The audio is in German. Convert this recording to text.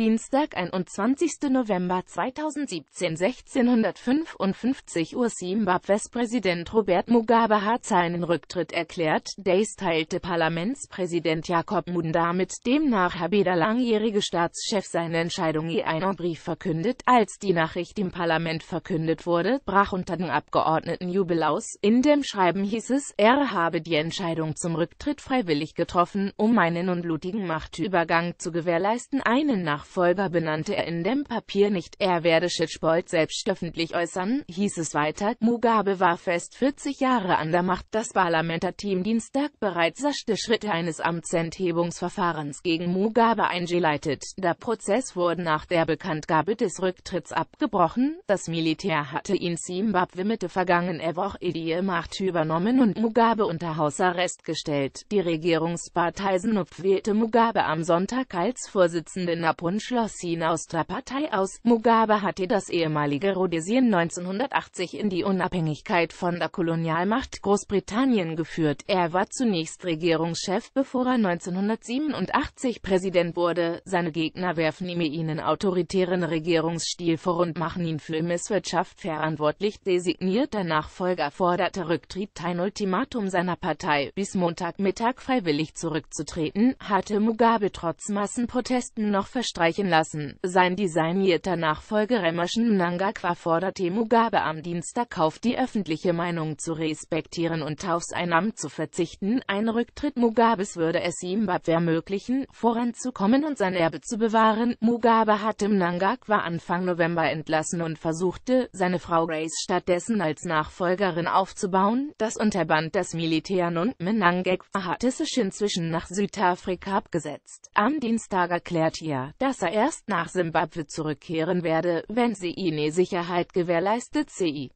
Dienstag, 21. November 2017 1655 Uhr Simbabwes Präsident Robert Mugabe hat seinen Rücktritt erklärt, Days teilte Parlamentspräsident Jakob Munda mit demnach Habeda langjährige Staatschef seine Entscheidung in einem Brief verkündet. Als die Nachricht im Parlament verkündet wurde, brach unter den Abgeordneten Jubel aus. In dem Schreiben hieß es, er habe die Entscheidung zum Rücktritt freiwillig getroffen, um einen unblutigen Machtübergang zu gewährleisten, einen nach Nachfolger benannte er in dem Papier nicht, er werde Shitpold selbst öffentlich äußern, hieß es weiter. Mugabe war fest 40 Jahre an der Macht, das Parlamentarteam Dienstag bereits erste Schritte eines Amtsenthebungsverfahrens gegen Mugabe eingeleitet. Der Prozess wurde nach der Bekanntgabe des Rücktritts abgebrochen, das Militär hatte in Zimbabwe Mitte vergangener Woche die Macht übernommen und Mugabe unter Hausarrest gestellt. Die Regierungspartei SNUP wählte Mugabe am Sonntag als Vorsitzenden ab und schloss ihn aus der Partei aus. Mugabe hatte das ehemalige Rhodesien 1980 in die Unabhängigkeit von der Kolonialmacht Großbritannien geführt. Er war zunächst Regierungschef, bevor er 1987 Präsident wurde. Seine Gegner werfen ihm einen autoritären Regierungsstil vor und machen ihn für Misswirtschaft verantwortlich. Designierter Nachfolger forderte Rücktritt. Ein Ultimatum seiner Partei, bis Montagmittag freiwillig zurückzutreten, hatte Mugabe trotz Massenprotesten noch verstreicht einreichen lassen. Sein designierter Nachfolger Emerson Mnangagwa forderte Mugabe am Dienstag auf, die öffentliche Meinung zu respektieren und auf sein Amt zu verzichten. Ein Rücktritt Mugabes würde es Zimbabwe ermöglichen, voranzukommen und sein Erbe zu bewahren. Mugabe hatte Mnangagwa Anfang November entlassen und versuchte, seine Frau Grace stattdessen als Nachfolgerin aufzubauen. Das unterband das Militär nun. Mnangagwa hatte sich inzwischen nach Südafrika abgesetzt. Am Dienstag erklärt er, dass dass er erst nach Simbabwe zurückkehren werde, wenn sie ihn e Sicherheit gewährleistet sie.